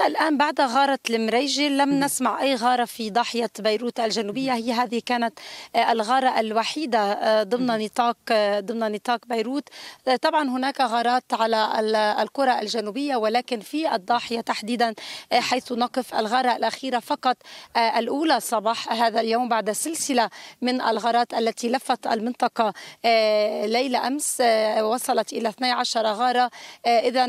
حتى الآن بعد غارة المريجي لم نسمع أي غارة في ضاحية بيروت الجنوبية هي هذه كانت آه، الغارة الوحيدة آه، ضمن نطاق آه، ضمن نطاق بيروت طبعا هناك غارات على الكرة الجنوبية ولكن في الضاحية تحديدا حيث نقف الغارة الأخيرة فقط الأولى صباح هذا اليوم بعد سلسلة من الغارات التي لفت المنطقة ليلة أمس وصلت إلى 12 غارة إذا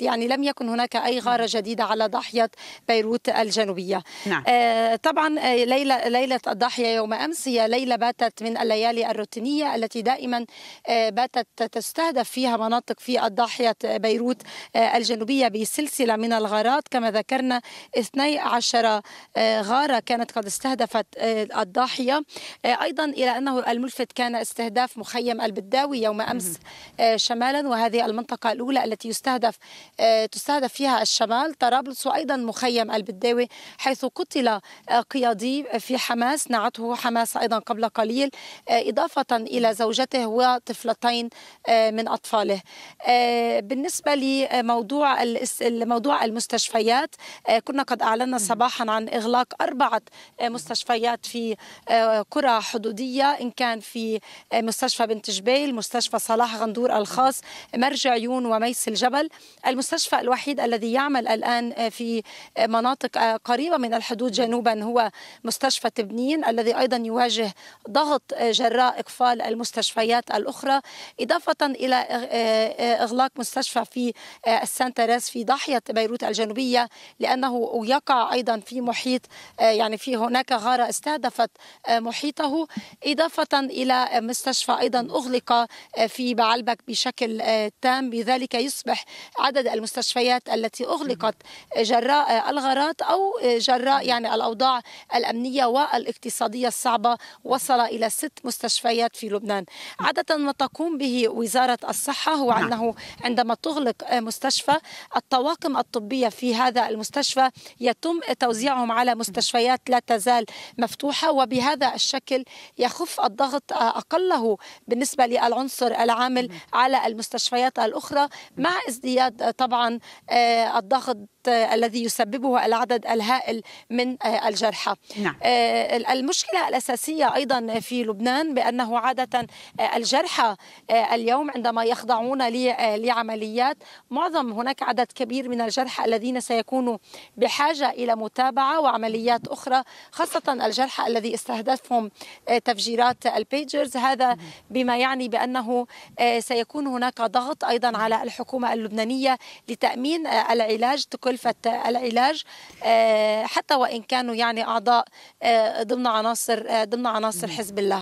يعني لم يكن هناك أي غارة جديدة جديدة على ضاحية بيروت الجنوبية نعم. آه، طبعا آه، ليلة, ليلة الضاحية يوم أمس هي ليلة باتت من الليالي الروتينية التي دائما آه، باتت تستهدف فيها مناطق في الضاحية بيروت الجنوبية بسلسلة من الغارات كما ذكرنا 12 غارة كانت قد استهدفت الضاحية أيضا إلى أنه الملفت كان استهداف مخيم البداوي يوم أمس شمالا وهذه المنطقة الأولى التي يستهدف تستهدف فيها الشمال طرابلس وأيضا مخيم البداوي حيث قتل آه، قيادي في حماس نعته حماس أيضا قبل قليل آه، إضافة إلى زوجته وطفلتين آه، من أطفاله بالنسبة لموضوع موضوع المستشفيات كنا قد أعلنا صباحا عن إغلاق أربعة مستشفيات في قرى حدودية إن كان في مستشفى بنت جبيل مستشفى صلاح غندور الخاص مرج عيون وميس الجبل المستشفى الوحيد الذي يعمل الآن الآن في مناطق قريبة من الحدود جنوبا هو مستشفى تبنين الذي أيضا يواجه ضغط جراء إقفال المستشفيات الأخرى إضافة إلى إغلاق مستشفى في السانتراس في ضاحية بيروت الجنوبية لأنه يقع أيضا في محيط يعني في هناك غارة استهدفت محيطه إضافة إلى مستشفى أيضا أغلق في بعلبك بشكل تام بذلك يصبح عدد المستشفيات التي أغلقت جراء الغارات او جراء يعني الاوضاع الامنيه والاقتصاديه الصعبه وصل الى ست مستشفيات في لبنان عاده ما تقوم به وزاره الصحه هو نعم. انه عندما تغلق مستشفى الطواقم الطبيه في هذا المستشفى يتم توزيعهم على مستشفيات لا تزال مفتوحه وبهذا الشكل يخف الضغط اقله بالنسبه للعنصر العامل نعم. على المستشفيات الاخرى مع ازدياد طبعا آه، الضغط آه، الذي يسببه العدد الهائل من آه، الجرحى نعم. آه، المشكلة الأساسية أيضا في لبنان بأنه عادة الجرحى اليوم عندما يخضعون لعمليات معظم هناك عدد كبير من الجرحى الذين سيكونوا بحاجة إلى متابعة وعمليات أخرى خاصة الجرحى الذي استهدفهم تفجيرات البيجرز هذا بما يعني بأنه سيكون هناك ضغط أيضا على الحكومة اللبنانية لتأمين العلاج كلفة العلاج آه، حتى وإن كانوا يعني أعضاء آه، ضمن عناصر آه، ضمن عناصر حزب الله